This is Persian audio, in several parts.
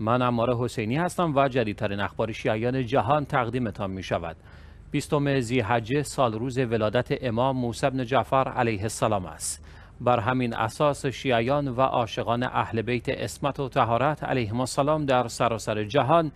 من اماره حسینی هستم و جدیدترین اخبار شیعیان جهان تقدیمتان می شود. بیستم زیحجه سال روز ولادت امام موسی بن جعفر علیه السلام است. بر همین اساس شیعیان و عاشقان اهل بیت اسمت و تهارت علیهم السلام در سراسر جهان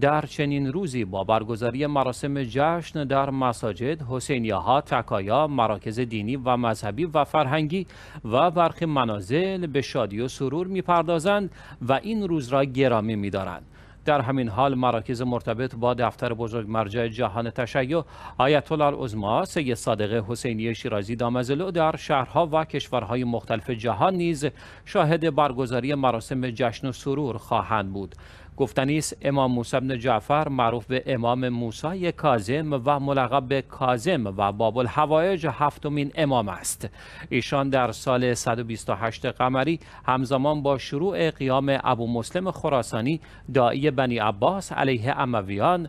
در چنین روزی با برگزاری مراسم جشن در مساجد، حسینیه ها، تکایا، مراکز دینی و مذهبی و فرهنگی و برخی منازل به شادی و سرور میپردازند و این روز را گرامی دارند. در همین حال مراکز مرتبط با دفتر بزرگ مرجع جهان تشیع آیت الله العظما سید صادق حسینی شیرازی دامزلو در شهرها و کشورهای مختلف جهان نیز شاهد برگزاری مراسم جشن و سرور خواهند بود گفتنیست امام موسی بن جعفر معروف به امام موسی کاظم و ملقب به کاظم و باب الحوایج هفتمین امام است ایشان در سال 128 قمری همزمان با شروع قیام ابو مسلم خراسانی دایی بنی عباس علیه امویان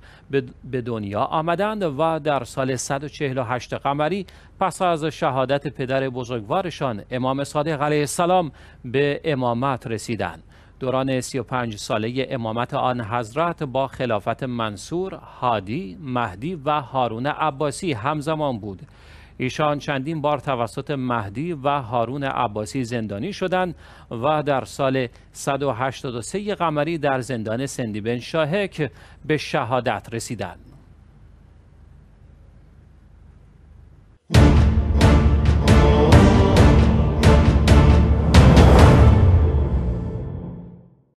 به دنیا آمدند و در سال 148 قمری پس از شهادت پدر بزرگوارشان امام صادق علیه السلام به امامت رسیدند دوران 35 ساله امامت آن حضرت با خلافت منصور، هادی، مهدی و هارون عباسی همزمان بود. ایشان چندین بار توسط مهدی و هارون عباسی زندانی شدند و در سال 183 قمری در زندان بن شاهک به شهادت رسیدند.